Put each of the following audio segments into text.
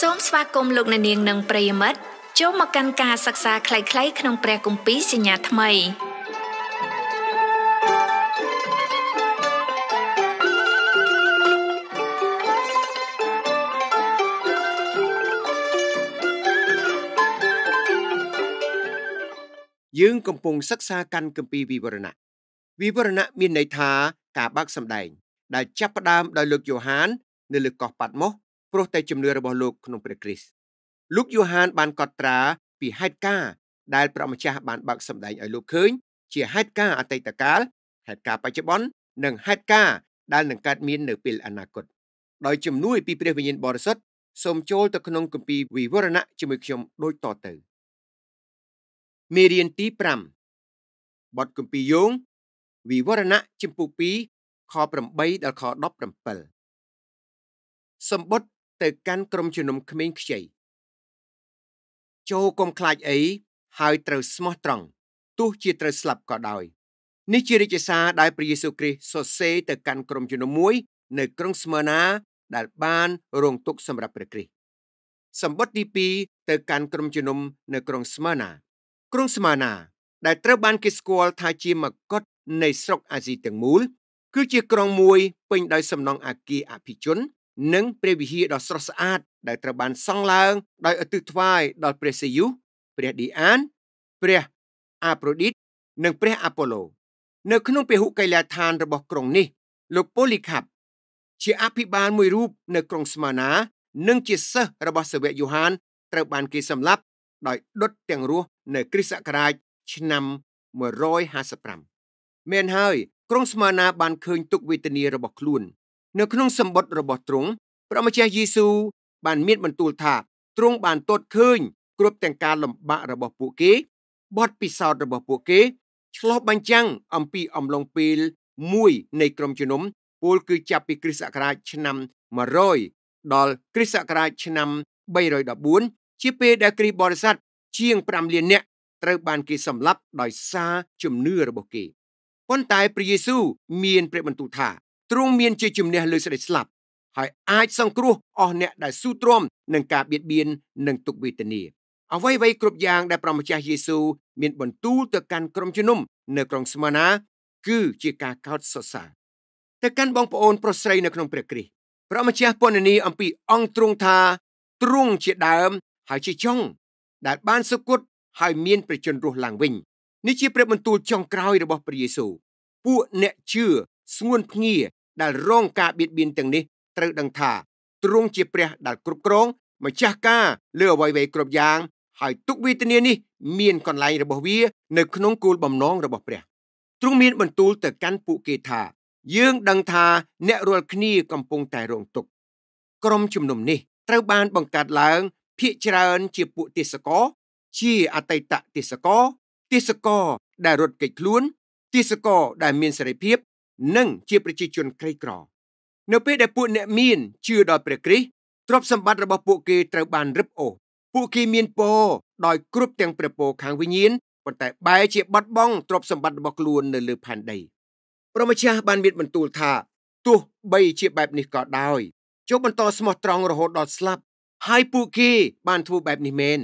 សូមស្វាគមន៍លោកអ្នកនាងនិងប្រិយមិត្តចូលមកកាន់ការសិក្សាខ្លីៗក្នុងព្រះគម្ពីរសញ្ញាថ្មីយើងកំពុងសិក្សាកាន់គម្ពីរវិវរណៈវិវរណៈមានន័យថាការបើកសម្ដែង ដែលចាប់ផ្ដើមដោយលោកយ៉ូហាននៅលើកោះប៉ាត់ម៉ូសព្រោះតែជំនឿរបស់លោកក្នុងព្រះគ្រីស្ទលោកយូហាន បានកត់ត្រាពីហេតុការណ៍ដែលព្រះម្ចាស់បានបើកសម្ដែងឲ្យលោកឃើញ ជាហេតុការណ៍អតីតកាលហេតុការណ៍បច្ចុប្បន្ននិងហេតុការណ៍ដែលនឹងកើតមាននៅពេលអនាគតដោយជំនួយពីព្រះវិញ្ញាណបរិសុទ្ធសូមចូលទៅក្នុងគម្ពីរវិវរណៈជាមួយខ្ញុំដូចតទៅមេរៀនទី5បទគម្ពីរយោងវិវរណៈចំពុ2ខ8ដល់ខ17សម្បុតទៅកាន់ក្រុមជំនុំក្មេងខ្ចីចូលកុំខ្លាចអីហើយត្រូវស្មោះត្រង់ទោះជាត្រូវស្លាប់ក៏ដោយនេះជារាជសារដែលព្រះយេស៊ូវគ្រីស្ទសរសេរទៅកាន់ក្រុមជំនុំមួយ នៅ ក្រុងស្មឺណា ដែលបានរងទុក្ខសម្រាប់ព្រះគ្រីស្ទសម្បត្តិទី2ទៅកាន់ក្រុមជំនុំនៅក្រុងស្មឺណា ក្រុងស្មឺណា ដែលត្រូវបានគេស្គាល់ថាជាមកុដនៃស្រុកអាស៊ីទាំងមូល គឺជាក្រុងមួយពេញដោយសំណង់អាគារអភិជននិងព្រះវិហារដ៏ស្រស់ស្អាតដែលត្រូវបានសង់ឡើងដោយឧទ្ទិសថ្វាយដល់ព្រះសេយុសព្រះឌីអានព្រះអាប្រូឌីតនិងព្រះអាប៉ូឡូនៅក្នុងពហុកិលាឋានរបស់ក្រុងនេះលោកប៉ូលីខាប់ជាអភិបាលមួយរូបនៅក្រុងស្មាណា និងជាសិស្សរបស់សាវកយូហាន ត្រូវបានគេសម្លាប់ដោយដុតទាំងរស់នៅគ្រិស្តសករាជឆ្នាំ155មែនហើយក្រុងស្មាណាបានឃើញទុកវេទនារបស់ខ្លួននៅក្នុងសម្បត្តិរបស់ទ្រង់ព្រះម្ចាស់យេស៊ូវបានមានបន្ទូលថាទ្រង់បានទតឃើញគ្រប់ទាំងការលំបាករបស់ពួកគេបទពិសោធន៍របស់ពួកគេ ឆ្លោះបញ្ចាំងអំពីអំឡុងពេល1នៃក្រុមជំនុំពលគឺចាប់ពីគ្រិស្តសករាជឆ្នាំ100ដល់គ្រិស្តសករាជឆ្នាំ314ជាពេលដែលគ្រីស្ទបរិស័ទជាង5លាននាក់ត្រូវបានគេសម្លាប់ដោយសារជំនឿរបស់គេប៉ុន្តែព្រះយេស៊ូវមានព្រះបន្ទូលថាទ្រង់មានជាជំនះលើសេចក្តីស្លាប់ហើយអាចសង្គ្រោះអស់អ្នកដែលស៊ូទ្រាំនឹងការបៀតបៀននិងទុក្ខវេទនា អ្វីៗគ្រប់យ៉ាងដែលព្រះម្ចាស់យេស៊ូវមានបន្ទូលទៅកាន់ក្រុមជំនុំនៅក្រុងស្មាណាគឺជាការកោតសរសើរទៅកាន់បងប្អូនប្រុសស្រីនៅក្នុងព្រះគ្រីស្ទព្រះម្ចាស់ពន្យនីអំពីអង្គទ្រង់ថា ទ្រង់ជាដើម ហើយជាចុង ដែលបានសុគតហើយ មានប្រជញ្ញរស់ឡើងវិញនេះជាព្រះបន្ទូលចុងក្រោយរបស់ព្រះយេស៊ូវពួកអ្នកជឿស្ងួនភ្ងាដែលរងការបៀតបៀនទាំងនេះត្រូវដឹងថាទ្រង់ជាព្រះដែល គ្រប់គ្រង ម្ចាស់ការលើអ្វីៗគ្រប់យ៉ាង ហើយទុកវេទនានេះ មានកន្លែងរបស់វានៅក្នុងគោលបំណងរបស់ព្រះទ្រង់មានបន្ទូលទៅកាន់ពួកគេថា យើងដឹងថា អ្នករាល់គ្នាកំពុងតែរងទុក្ខក្រុមជំនុំនេះត្រូវបានបង្កើតឡើងភាកច្រើន ជាពួកទេសកោជាអតីតទេសកោទេសកោដែលរត់គេចខ្លួនទេសកោដែលមានសេរីភាពនិងជាប្រជាជនក្រីក្រ នៅពេលដែលពួកអ្នកមានជឿដល់ព្រះគ្រីស្ទទ្រព្យសម្បត្តិរបស់ពួកគេត្រូវបានរឹបអូសពួកគេមានពរដោយគ្រប់ទាំងព្រះពរខាងវិញ្ញាណប៉ុន្តែបែរជាបាត់បង់ទ្រព្យសម្បត្តិរបស់ខ្លួននៅលើផែនដីព្រះម្ចាស់បានមានបន្ទូលថាទោះបីជាបែប នេះក៏ដោយចូលបន្តស្មោះត្រង់រហូតដល់ស្លាប់ ហើយពួកគេបានធ្វើបែបនេះមែន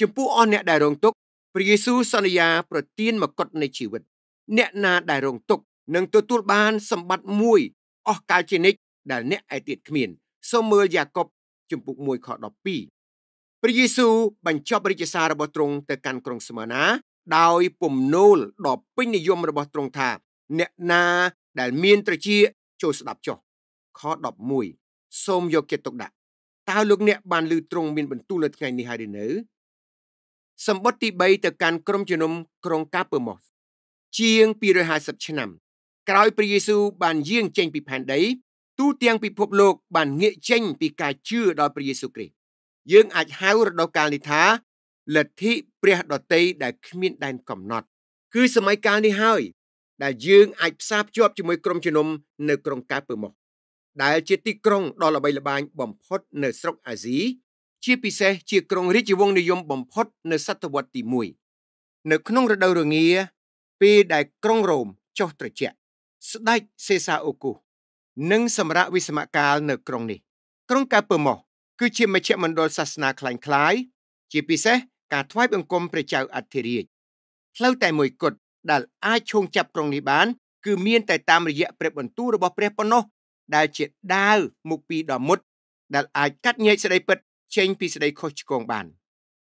ចំពោះអស់អ្នកដែលរងទុក្ខព្រះយេស៊ូវសន្យា ប្រទានមកុដនៃជីវិត អ្នកណាដែលរងទុក្ខនឹងទទួលបានសម្បត្តិមួយ អស់កាលជានិច្ចដែលអ្នកឯទៀតគ្មានសូមមើលយ៉ាកុបជំពូក1ខ12ព្រះយេស៊ូវបញ្ចប់រាជសាររបស់ទ្រង់ទៅកាន់ក្រុងស្មឺណាដោយពំនូលដ៏ពេញនិយមរបស់ទ្រង់ថា អ្នកណាដែលមានត្រជាចូលស្ដាប់ចុះខ11សូមយកចិត្តទុកដាក់តើលោកអ្នកបានឮទ្រង់មានបន្ទូលនៅថ្ងៃនេះហើយឬនៅសម្បត្តិទី3ទៅកាន់ក្រុមជំនុំក្រុងកាពើម៉ូសជាង250ឆ្នាំក្រោយព្រះយេស៊ូវបានយាងចេញពីផែនដីទូទាំងពិភពលោកបានងាកចេញពីការជឿដល់ព្រះយេស៊ូវគ្រីស្ទយើងអាចហៅរដូវកាលនេះថាលទ្ធិព្រះដតីដែលគ្មានដែនកំណត់គឺសម័យកាលនេះហើយ ដែលយើងអាចផ្សារភ្ជាប់ជាមួយក្រុមជំនុំនៅក្រុងកាពើម៉ុកដែលជាទីក្រុងដ៏ល្បីល្បាញបំផុតនៅស្រុកអាស៊ីជាពិសេសជាក្រុងរាជវង្សនិយមបំផុតនៅសតវត្សទី1នៅក្នុងរដូវរងាពេលដែលក្រុងរ៉ូមចុះត្រជាក់ស្ដេចសេសាអូគូនិងសម្រាប់វិសមកាលនៅក្រុងនេះក្រុងកាពើម៉ូគឺជាមជ្ឈមណ្ឌលសាសនាคล้ายៗជាពិសេសការថ្វាយបង្គំព្រះចៅអធិរាជផ្លូវតែមួយគត់ដែលអាចឈោងចាប់ក្រុងនេះបាន គឺមានតែ តាមរយៈព្រះបន្ទូលរបស់ព្រះប៉ុណ្ណោះដែលជាដាវមុខពីរដ៏មុត ដែលអាចកាត់ញែកសេចក្តីពិតចេញពីសេចក្តីខុសឆ្គងបាន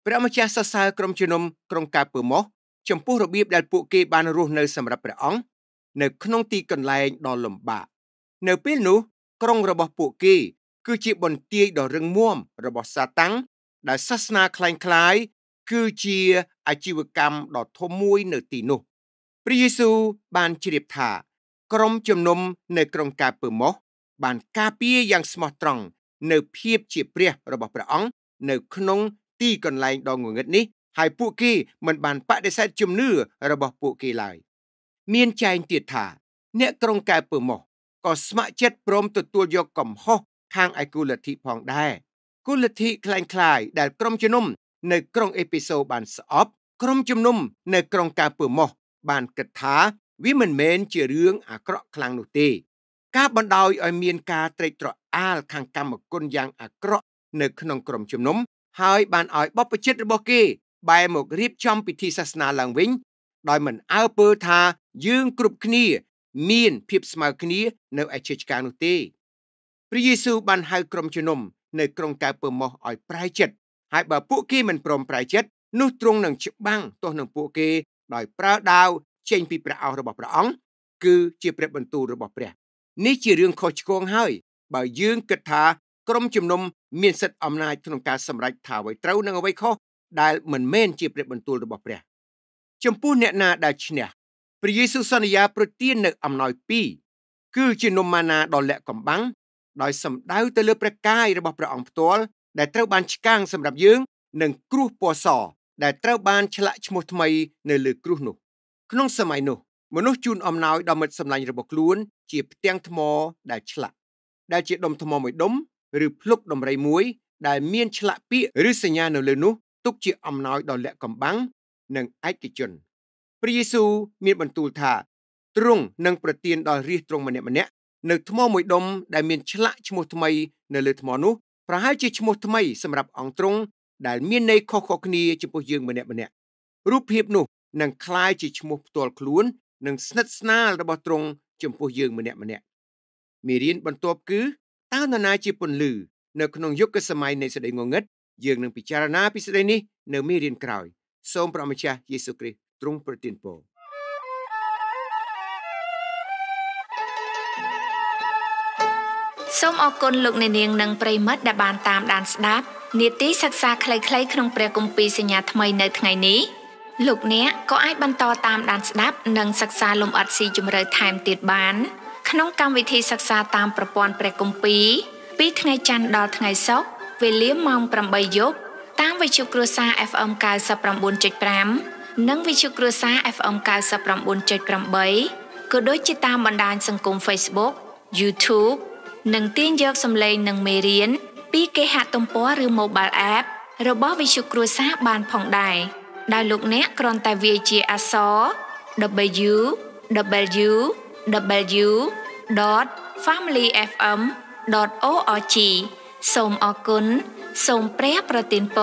ព្រះម្ចាស់សរសើរក្រុមជំនុំក្រុងកាពើម៉ូចំពោះរបៀបដែលពួកគេបានរស់នៅសម្រាប់ព្រះអង្គនៅក្នុងទីកន្លែងដ៏លំបាកនៅពេលនោះ ក្រុងរបស់ពួកគេគឺជាបន្ទាយដ៏រឹងមាំរបស់សាតាំងដែលសាសនាคล้ายៗគឺជាអាជីវកម្មដ៏ធំមួយនៅទីនោះ ព្រះយេស៊ូវបានជ្រាបថា ក្រុមជំនុំនៅក្រុងកាពើម៉ូសបានការពារយ៉ាងស្មោះត្រង់នៅភាពជាព្រះរបស់ព្រះអង្គនៅក្នុងទីកន្លែងដ៏ងងឹតនេះហើយពួកគេមិនបានបដិសេធជំនឿរបស់ពួកគេឡើយមានចែងទៀតថាអ្នកក្រុងកែពើមកក៏ស្ម័គ្រចិត្តព្រមទទួលយកកំហុសខាងឯគូលទ្ធិផងដែរគូលទ្ធិคล้ายៗដែល ក្រុមជំនុំនៅក្រុងអេពីសូបានស្អប់ ក្រុមជំនុំនៅក្រុងកែពើមកបានគិតថាវាមិនមែនជារឿងអាក្រក់ខ្លាំងនោះទេការបណ្ដោយឲ្យមានការត្រេកត្រអាល ខាងកម្មគុណយ៉ាងអាក្រក់នៅក្នុងក្រុមជំនុំហើយបានឲ្យបព្វជិតរបស់គេបែរមករៀបចំពិធីសាសនាឡើងវិញដោយមិនអើពើថាយើងគ្រប់គ្នា មានភាពស្មើគ្នានៅឯជាឆ្កានោះទេ ព្រះយេស៊ូវបានហៅក្រុមជំនុំនៅក្រុងកៅពើម៉ោះឲ្យប្រែចិត្តហើយបើ ពួកគេមិនព្រមប្រែចិត្តនោះទ្រង់នឹងច្បាំងទោះនឹងពួកគេដោយប្រើដាវចេញ ពីព្រះអោសរបស់ព្រះអង្គគឺជាព្រះបន្ទូលរបស់ព្រះនេះជារឿង ខុសឆ្គងហើយ បើយើងគិតថាក្រុមជំនុំមានសិទ្ធិអំណាចក្នុងការសម្រេចថាអ្វីត្រូវនិងអ្វីខុសដែលមិនមែនជាព្រះបន្ទូលរបស់ព្រះចំពោះអ្នកណាដែលឈ្នះព្រះយេស៊ូវសន្យាប្រទាននៅអំណោយពីរគឺជានំម៉ាណាដ៏លាក់កំបាំងដោយសម្ដៅទៅលើព្រះកាយរបស់ព្រះអង្គផ្ទាល់ដែលត្រូវបានឆ្កាំងសម្រាប់យើងនិងគ្រោះពណ៌សដែលត្រូវបានឆ្លាក់ឈ្មោះថ្មីនៅលើគ្រោះនោះក្នុងសម័យនោះមនុស្សជូនអំណោយដល់មិត្តសម្លាញ់របស់ខ្លួនជាផ្ទាំងថ្មដែលឆ្លាក់ដែលជាដុំថ្មមួយដុំឬភ្លុកដំរីមួយដែលមានឆ្លាក់ពាក្យឬសញ្ញានៅលើនោះទុកជាអំណោយដល់លក្ខកំបាំងនិងឯកជនព្រះយេស៊ូវមាន បន្ទូលថាទ្រង់នឹងប្រទានដល់រាជទ្រង់ម្នាក់ម្នាក់នៅថ្មមួយដុំដែលមានឆ្លាក់ឈ្មោះថ្មីនៅលើថ្មនោះប្រហែលជាឈ្មោះថ្មីសម្រាប់អង្គទ្រង់ដែលមានន័យខុសៗគ្នាចំពោះយើងម្នាក់ម្នាក់រូបភាពនោះនឹងคล้ายជាឈ្មោះផ្ទាល់ខ្លួននិងស្និទ្ធស្នាលរបស់ទ្រង់ចំពោះយើងម្នាក់ម្នាក់មេរៀនបន្ទាប់គឺតើនរណាជាពន្លឺនៅក្នុងយុគសម័យនៃសេចក្តីងងឹតយើងនឹងពិចារណាពីសេចក្តីនេះនៅមេរៀនក្រោយសូមព្រះម្ចាស់យេស៊ូវគ្រីស្ទទ្រង់ប្រទានពរសូមអរគុណលោកអ្នកនាងនិងប្រិមិត្តដែលបានតាមដានស្ដាប់នាទីសិក្សាខ្លីៗក្នុង ព្រះគម្ពីរសញ្ញាថ្មីនៅថ្ងៃនេះលោកអ្នកក៏អាចបន្តតាមដានស្ដាប់និងសិក្សាលំអិតស៊ីជម្រៅថែមទៀតបានក្នុងកម្មវិធីសិក្សាតាមប្រព័ន្ធព្រះគម្ពីរពីថ្ងៃច័ន្ទដល់ថ្ងៃសុក្រវេលាម៉ោង8យប់តាមវិទ្យុគ្រួសារ FM 99.5និងវិទ្យុគ្រួសារ FM 99.8ក៏ដូចជាតាមបណ្ដាញសង្គម Facebook YouTube និងទាញយកសម្លេងនិងមេរៀនពីគេហទំព័រឬ Mobile App របស់វិទ្យុគ្រួសារបានផងដែរដោយលោកអ្នកគ្រាន់តែវាយជាអក្សរ www.familyfm.org សូមអរគុណทรงเปรียประตินโป